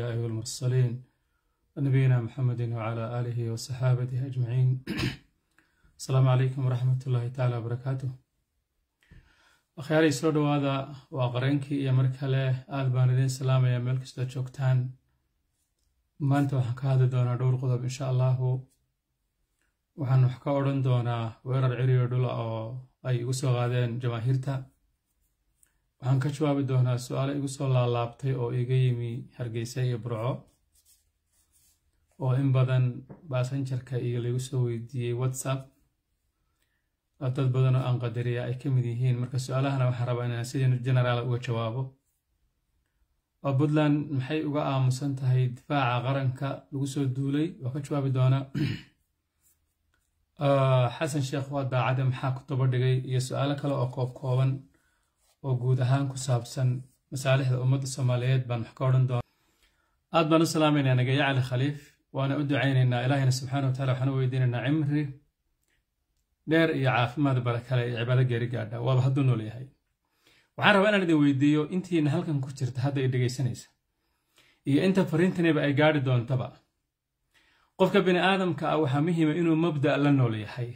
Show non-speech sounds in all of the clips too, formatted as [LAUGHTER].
الله والمرسلين نبينا محمد وعلى آله وصحابته أجمعين السلام عليكم ورحمة الله تعالى وبركاته أخياري سلو دوادا وأقرنكي يا مركلة آلبان الدين سلام يا ملك ستشوكتان ما أنت وحكا هذا دونا دور قضب إن شاء الله وحن وحكا أورن دونا ويرر عريو دولا أو أي أسوغادين جماهيرتا waxaan ka jawaabi doonaa su-aale igu soo laalaabtay oo iga yimi hargeysa iyo burco oo in badan baasanjarka iyo lagu soo weydiiyey whatsapp dad badan oo aan qadariya ay ka mid yihiin marka su-aalahana waxaan rabaa inaan sidii generaala ah uga jawaabo oo puntland maxay uga aamusan tahay difaaca qaranka lagu soo duulay waa ka jawaabi doonaa [CLEARS THROAT] ah, xasan sheekh waa daacade maxaa ku daba dhigay iyo su-aalo kale oo koob kooban oo guud ahaan ku saabsan masaalixda ummadda soomaaliyeed baan wax ka odhan doona aad baan u salaamaynaa nagayo cali khaliif waana u ducaynaynaa ilaahayna subxana wataala waxaan u weydiinaynaa cimri dheer iyo caafimaad barakale iyo cibaado geeri gaadha ah. waaba hadduu nool yahay waxaan rabaa inaan idin weydiiyo intiina halkan ku jirta hadda ay dhegaysanaysa iyo inta fariintaniba ay gaadhi doontaba qofka bini aadamka ah waxaa muhiima inuu mabda' la nool yahay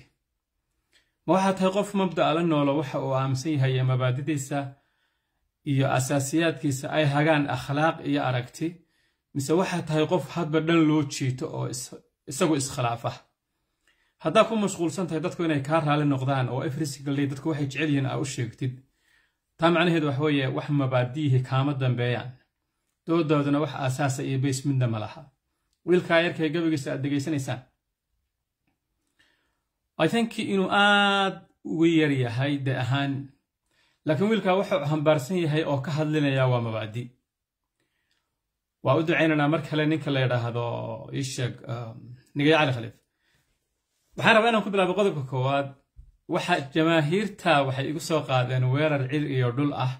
ma waxaa tahay qof la noolo waxa uu aaminsan yahay ee mabaadidiisa iyo asaasiyaadkiisa ay hagaan akhlaaq iyo aragti mise waxaa tahay qof hadba dhan loo jiito oo isagu iskhilaafa haddaa ku mashquulsan tahay dadku inay kaa raali noqdaan oo every dadku waxay jecel yihiin aa u sheegtid taa macnaheedu waxa weeye wax mabaadiihii kaama dambeeyaan doodoodana wax aasaasa iyo baysmidna ma laha wiilkaa yarkay gabagiisa aad degaysanaysaan I think inuu aad uga yaryahay de ahaan laakiin wiilkaa wuxuu hambaarsan yahay oo ka hadlinayaa waa mabaadi waa u ducaynaynaa mar kale ninka la yidhaahdo isheeg um, nigaya cali khaliif waxaan rabaa inaan ku bilaabo qodobka koowaad waxa jamaahiirta waxay igu soo qaadeen weerar cil iyo dhul ah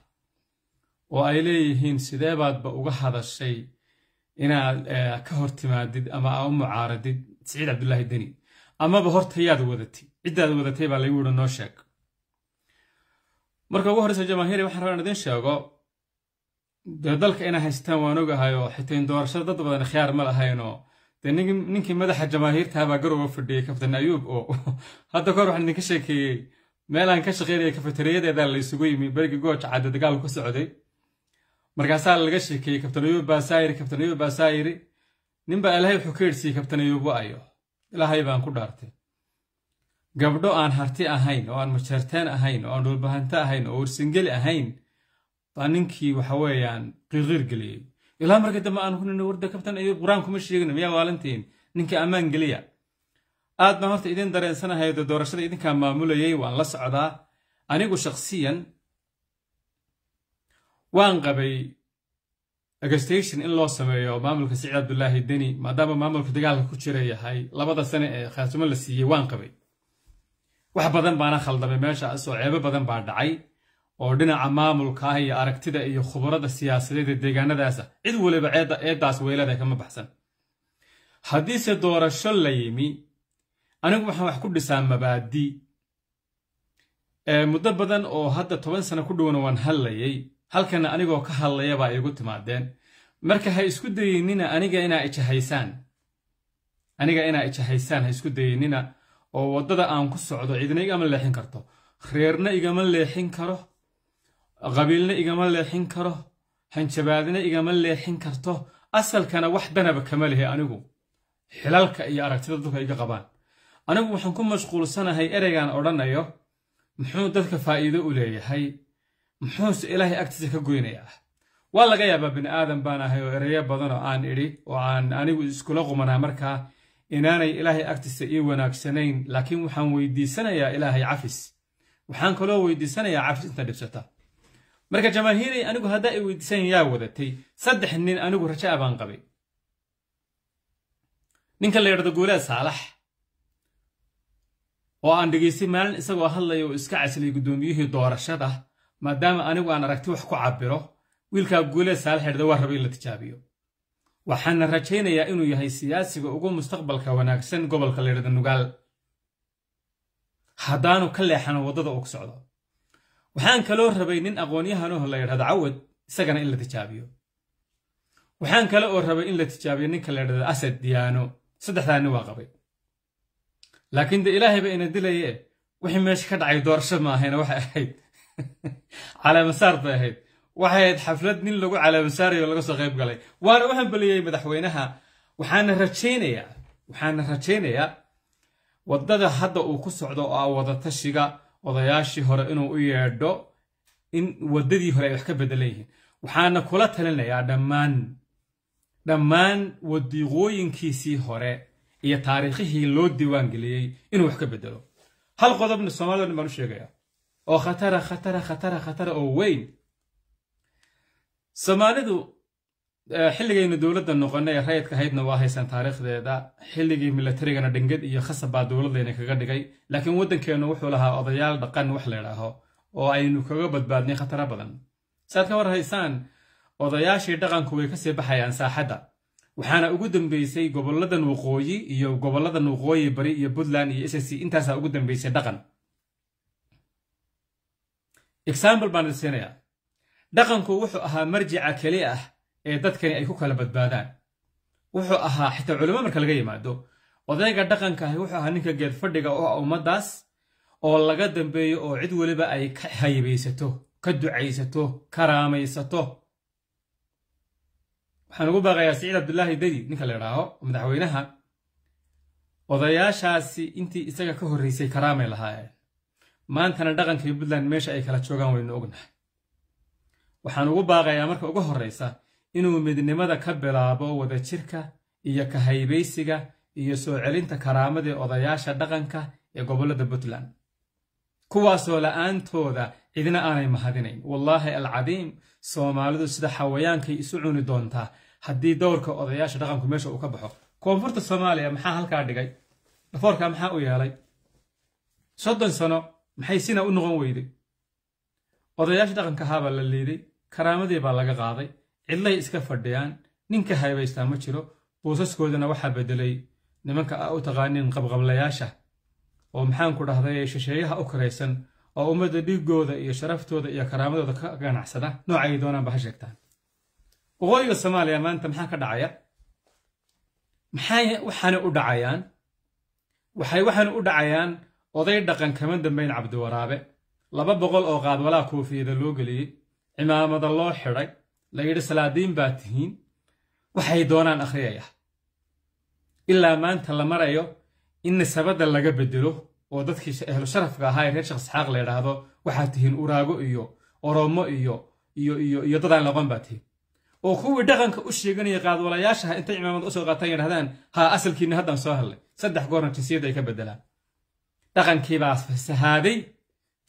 oo ay leeyihiin sidee baadba uga hadashay inaad eh, ka hor timaadid ama aa u mucaaradid siciid cabdullaahi deni amaba horta yaad wadatay ciddaad wadatay baa lagu uri noo sheeg marka ugu horeysa jamaahiiri waxaan rabaan idiin sheego dee dalka inay haystaan waan ogahay oo xitain doorashada dad badan khiyaar ma lahaynoo dee ninkii madaxa jamaahiirtahabaa garowa fadhiyey kaftan ayuub oo [LAUGHS] hadda kahor waxaan idinka sheekeeyey meel aan ka shaqaynaya kafateriyadeedaa laysugu yimi bergi gooj cadde dagaalku socday markaasaa laga sheekeeyey kaftan ayuub baa saayiri kaftan ayuub baa saayiri ninbaa ilaahay wuxuu ka yidhsiiyey kaftan ayuub wa ayo ilaahay baan ku dhaartay gabdho aan harti ahayn oo aan majarteen ahayn oo aan dhulbahanto ahayn oo warsangeli ahayn baa ninkii waxa weeyaan qirqir geliyey ilaa marka dambe aan hunina warda kabtan ayuu qur-aan kuma sheegna miyaa waalantihiin ninka ammaan geliya aad baan horta idin dareensanahaydo doorashada idinkaa maamulayay waan la socdaa anigu shakhsiyan waan qabay agostation in loo sameeyo maamulka siciid cabdulaahi deni maadaama maamulka dagaalka ku jira yahay labada sane ee khaasumo la siiyey waan qabay wax badan baana khaldamay meeshaas oo ceebo badan baa dhacay oo dhinaca maamulka ah iyo aragtida iyo khubarada siyaasadeed ee deegaanadaasa ah, cid waliba eeddaas weelada kama baxsan haddiise doorasho la yimi anigu waxaan wax ku dhisaa mabaadi muddo badan oo hadda toban sano ku dhowna waan hallayay halkana anigoo ka hadlayabaa iigu timaadeen marka ha isku dayeynina aniga inaa ijahaysaan aniga inaa ijahaysaan ha isku dayeynina oo waddada aan ku socdo cidna igama leexin karto reerna igama leexin karo qabiilna igama leexin karo hanjabaadna igama leexin karto asalkana wax danaba kama lehe anigu xilalka iyo aragtida dadka iga qabaan anigu waxaan ku mashquulsanahay ereygan odhanayo muxuu dadka faa'iido u leeyahay muxuuse ilaahay agtiisa ka goynayaa waa laga yaabaa bini aadan baan ahay oo ereyo badan oo aan idhi oo aan anigu iskula qumanaa markaa inaanay ilaahay agtiisa ii wanaagsanayn laakiin waxaan weydiisanayaa ilaahay cafis waxaan kaloo weydiisanayaa cafis inta dhibsata marka jamaahiiray anigu haddaa ay weydiisan yaa wadatay saddex nin anigu rajaa ah baan qabay ninka la yidhahdo guuleed saalax oo aan dhegaystay maalin isagoo hadlaya oo iska caslay guddoomiyihii doorashada maadaama anigu aan aragti wax ku cabiro wiilkaa guuleed saal xidhda waa raba in la tijaabiyo waxaana rajaynayaa inuu yahay siyaasiga ugu mustaqbalka wanaagsan gobolka la yidhahda nugaal haddaanu ka leexano waddada uu ku socdo waxaan kaloo rabay nin aqoonyahanuh la yidhahdo cawad isagana in la tijaabiyo waxaan kale oo rabay in la tijaabiyo ninka la yidhahdo asad diyaano saddexdaa nin waa qabay laakiin de ilaahay ba ina dilaye wixii meesha ka dhacay doorasho maahayn waxay ahayd [LAUGHS] calaamasaar bay ahayd waxay ahayd xaflad nin lagu calaamasaarayo laga soo qayb galay waana u hambaliyeeyey madaxweynaha waxaana rajaynayaa waxaana rajaynayaa waddada hadda uu ku socdo oo ah wadatashiga odayaashii hore inuu u yeedho in waddadii hore ay wax ka beddelan yihiin waxaana kula talinayaa dhammaan dhammaan wadiiqooyinkiisii hore iyo taariikhihii loo diiwaangeliyey inuu wax ka bedelo hal qodobna somalilan baan u sheegayaa oo khatara khatara khatara khatara oo weyn soomaalidu xilligaynu dowladda noqonay ee rayidka haydna waa haysan taariikhdeeda xilligii milatarigana dhingad iyo khasab baa dowladlayna kaga dhigay laakiin waddankeennu wuxuu lahaa odayaal dhaqan wax la laydhaaho oo aynu kaga badbaadnay khatara badan saad ka war haysaan odayaashii dhaqanku way kasii baxayaan saaxadda waxaana ugu dambeysay gobolladan waqooyi iyo gobolladan waqooyi bari iyo puntland iyo ssc intaasaa ugu dambeysay dhaqan example baan idin siinayaa dhaqanku wuxuu ahaa marjica keli ah ee dadkani ay ku kala badbaadaan wuxuu ahaa xitaa culimo marka laga yimaado odayga dhaqanka ah wuxuu ahaa ninka geed fadhiga oo ah ummaddaas oo laga dambeeyo oo cid weliba ay ka haybaysato ka ducaysato karaamaysato raamaysato waxaan ugu baaqayaa siciid cabdulaahi dadi ninka la idhaaho madaxweynaha odayaashaasi intii isaga ka horraysay karaamay lahaayeen maantana dhaqankii puntland meesha ay kala joogaan waynu ognahay waxaan ugu baaqayaa marka ugu horraysa inuu midnimada ka bilaabo wadajirka iyo kahaybaysiga iyo soo celinta karaamadii odayaasha dhaqanka ee gobollada puntland kuwaasoo la'aantooda cidna aanay mahadinayn wallaahi alcadiim soomaalidu sida xawayaankay isu cuni doontaa haddii dowrka odayaasha dhaqanku meesha uu ka baxo koonfurta soomaaliya maxaa halkaa dhigay dhafoorkaa maxaa u yeelay soddon sano maxay sina u noqon weyday odayaasha dhaqanka ahaa la liiday karaamadii baa laga qaaday cidlay iska fadhiyaan ninka haybaystaa ma jiro boosaskoodana waxaa bedelay nimanka a u taqaaniin qabqablayaasha oo maxaanku dhahday shisheeyaha u karaysan oo ummadda dhiiggooda iyo sharaftooda iyo karaamadooda ka ganacsada noocay doonaanba ha sheegtaan waqooyiga soomaaliya maanta maxaa ka dhacaya maxay waxaana u dhacayaan waxay waxaana u dhacayaan oday dhaqan kama dambayn cabdiwaraabe laba boqol oo qaadwalaha koofiyada loo geliyey cimaamada loo xidhay la yidhi salaadiin baa tihiin waxay doonaan akhriyaya ah. ilaa maanta la marayo in nisabadda laga bedelo oo dadkii ehlu sharafka ahaa ee reer sheekh isxaaq la yidhaahdo waxaad tihiin uraago iyo oromo iyo iyo iyo iyo dadaan laqoon baa tihiin oo kuwii dhaqanka u sheeganaya qaadwalayaashaha intay cimaamada usoo qaataan yidhahdaan haa asalkiinna haddaan soo hadlay saddex goorna jinsiyadda ay ka bedelaan dhaqankiibaa fasahaaday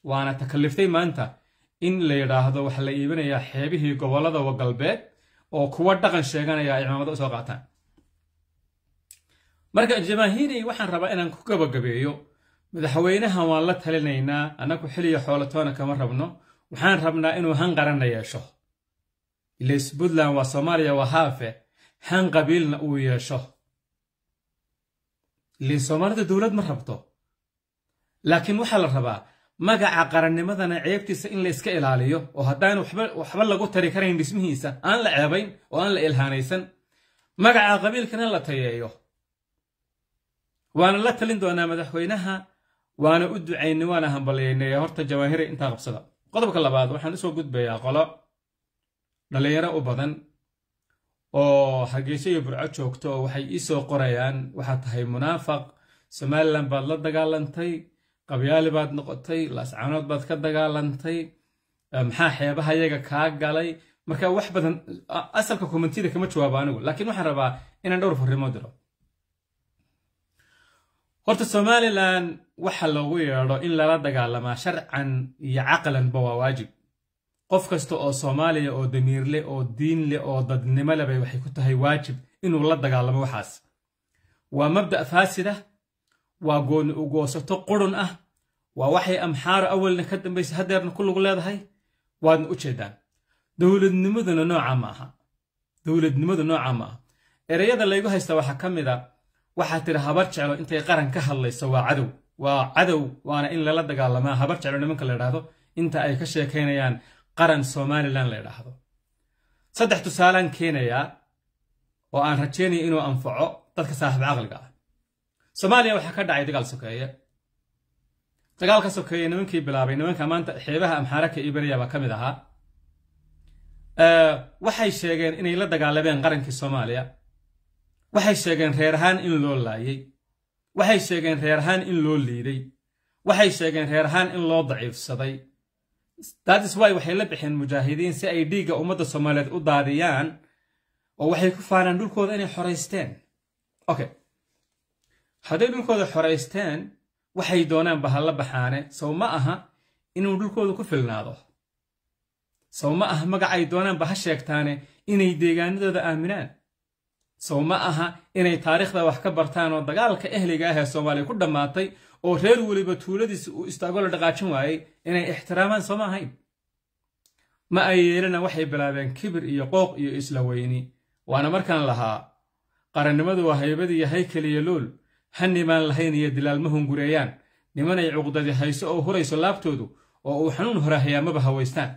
waana takaliftay maanta in la yidhaahdo waxaa la iibinayaa xeebihii gobollada galbeed oo kuwa dhaqan sheeganaya ay cimaamada usoo qaataan marka jamaahiiray waxaan rabaa inaan ku gabagabeeyo madaxweynahan waan la talinaynaa annagu xiliya xoolatoona kama rabno waxaan rabnaa inuu han qaranna yeesho ile puntland waa soomaaliya waa haafe han qabiilna uu yeesho ilin soomaalida dowlad ma rabto laakiin waxaa la rabaa magaca qarannimadana ceebtiisa in layska ilaaliyo oo haddaan waxba lagu tari karayn dhismihiisa aan la ceebayn oo aan la ilhaanaysan magaca qabiilkana la tayeeyo waana la talin doonaa madaxweynaha waana u ducaynay waana hambalyaynay horta jawaahiri intaa qabsada qodobka labaad waxaan usoo gudbayaa qolo dhallinyaro u badan oo hargeyso iyo burco joogto oo waxay ii soo qorayaan waxaa tahay munaafaq somalilan baad la dagaalantay qabyaali baad noqotay laascaanood baad ka dagaalantay maxaa xeebaha yaga kaa galay marka wax badan asalka kommentida kama jawaabo anigu laakiin waxaan rabaa inaan dhowr farriimood diro horta somalilan waxa loogu yeedho in lala dagaalamaa sharcan iyo caqlanba waa waajib qof kasta oo soomaaliya oo damiirleh oo diinleh oo dadnimo dadnimolebay waxay ku tahay waajib inuu la dagaalamo waxaas waa mabda faasida waa gooni u goosato qurun ah waa waxay amxaaro awalna ka dambaysa hadeerna ku lug leedahay waadna u jeedaan dowladnimaduna nooca ma aha dowladnimadu nooca ma aha ereyada laygu haysta waxaa ka mid a waxaa tiri habar jeclo intay qaran ka hadlayso waa cadow waa cadow waana in lala dagaalamaa habar jeclo nimanka la idhaahdo inta ay ka sheekaynayaan qaran somalilan la idhaahdo saddex tusaalaan keenayaa oo aan rajeynaya inuu anfaco dadka saaxiib caqliga ah soomaaliya waxaa ka dhacay dagaal sokeeye dagaalka sokeeye nimankii bilaabay nimanka maanta xeebaha amxaaraka baa ka mid ahaa waxay sheegeen inay la dagaalameen qarankii soomaaliya waxay sheegeen reer ahaan in loo laayay waxay sheegeen reer ahaan in loo liiday waxay sheegeen reer ahaan in loo daciifsaday daadiswaay waxay la bixeen mujaahidiin si ay dhiigga ummadda soomaaliyeed u daadiyaan oo waxay ku faanaan dhulkooda inay xoraysteen okay hadday dhulkooda xoraysteen waxay doonaan bahalla baxaane sow ma aha inuu dhulkooda ku filnaado sow ma aha magacay doonaan baha sheegtaane inay deegaanadooda aaminaan sow ma aha inay taariikhda wax ka bartaan oo dagaalka ehliga ah ee soomaaliya ku dhammaatay oo reer weliba tuuladiisa uu istaago la dhaqaajin waayey inay ixtiraamaan sooma ahayn ma ay yeelana waxay bilaabeen kibir iyo qooq iyo isla weyni waana markaan lahaa qarannimadu waa haybadiiyo haykeliyo luul hannibaan lahayn iyo dilaalma hungureeyaan nimanay cuqdadi hayso oo hurayso laabtoodu oo uu xanuun horaahayaa maba hawaystaan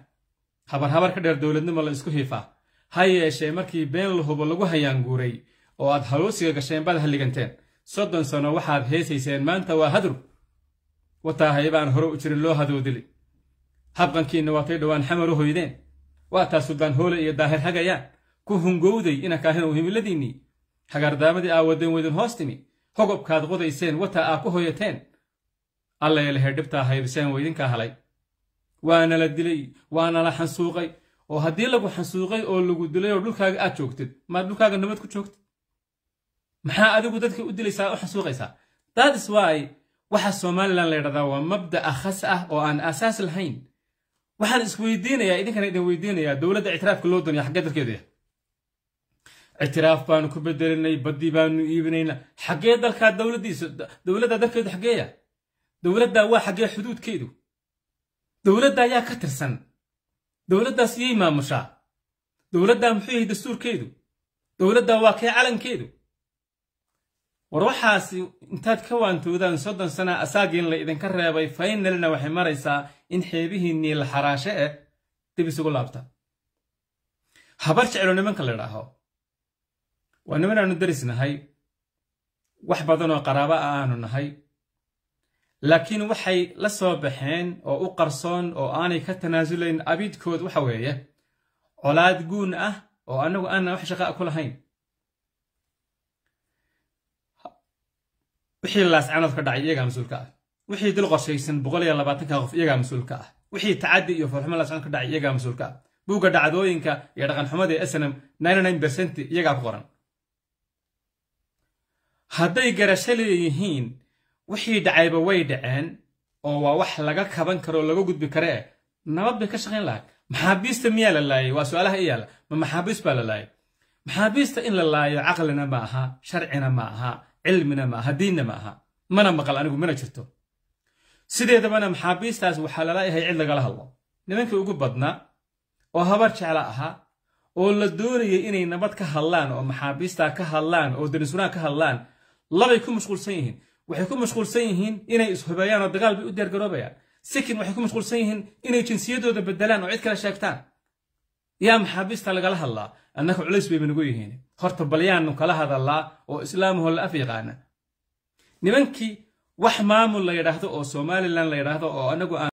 habarhabar ka dheer dowladnimo la isku hiifaa ha yeeshee markii been lahubo lagu hayaanguuray oo aad haluusiga gasheen baad halliganteen soddon sano waxaad heesayseen maanta waa hadru wataahay baan hore u jirin loo hadoodili habqankiinna waatay dhowaan xamar u hoydeen waataa suldaan hoole iyo daahir hagayaan ku hungowday ina inankaahin u himiladiinnii hagaardaamadii aa wadan weydin hoos timi hogobkaad qodayseen wata aa ku hoyateen allayaalahe dhibtaa haybiseen wa idinkaa halay waana la dilay waana la xansuuqay oo haddii lagu xansuuqay oo lagu dilay oo dhulkaaga aad joogtid maad dhulkaaga nabad ku joogtid maxaa adigu dadka u dilaysaa u xansuuqaysaa daadis waay waxa somalilan la ydhahdaa waa mabda'a khas ah oo aan aasaas lahayn waxaan isweydiinayaa idinkana idin weydiinayaa dowladda ictiraafka loo doonaya xaggee dalkeedu yahay ictiraaf baanu ku bedelinay badii baanu iibinayna xaggee dalkaa dowladiisa dowladdaa dalkeedu xaggeeya dowladdaa waa xaggee xuduudkeedu dowladda ayaa ka tirsan dowladdaas iyay maamushaa dowladdaa muxuu yahay dastuurkeedu dowladdaa waa kee calankeedu war waxaasi intaad ka waantoodaan soddon sana asaagiin la idinka reebay faynalina waxay maraysaa in xeebihiinnii la xaraashe eh dib isugu laabta habar jeclo nimanka la idhaaho waa niman aanu deris nahay wax badanoo qaraaba ah aanu nahay laakiin waxay la soo baxeen oo u qarsoon oo aanay ka tanaasulayn abiidkood waxa weeye colaad guun ah oo annagu aanan wax shaqaa ku lahayn wixii laascanood ka dhacay iyagaa mas-uulka ah wixii dil qorshaysan boqolabaatanka qof iyagaa mas-uulka ah wixii tacaddi iyo foorxumo laascanood ka dhacay iyagaa mas-uulka ah buugga dhacdooyinka iyo dhaqanxumada ee snm iyagaa ku qoran hadday garasho leeyihiin wixii dhacayba way dhaceen oo waa wax laga kaban karo oo laga gudbi karee nabad bay ka shaqayn lahay maxaabiista miyaa la laayay waa su-aalaha iyaala ma maxaabiis baa la laayay maxaabiista in la laayo caqlina ma aha sharcina ma aha cilmina ma aha diinna ma aha mana maqal anigu mana jirto sideedabana maxaabiistaas waxaa lalaayahay cid lagala hadlo nimankii ugu badnaa oo habar jecla ahaa oo la doonayay inay nabad ka hadlaan oo maxaabiistaa ka hadlaan oo daniswanaan ka hadlaan labay ku mashquulsan yihiin waxay ku mashquulsan yihiin inay ishubeeyaan oo dagaal bay u diyaargaroobayaan sikin waxay ku mashquulsan yihiin inay jinsiyadooda bedelaan oo cid kale sheegtaan yaa maxaabiista lagala hadlaa annaka culays bayba nugu yihiin horta balyaannu kala hadallaa oo islaamuho la af yaqaana nimankii wax maamul la yidhaahdo oo somalilan la yidhaahdo oo anagu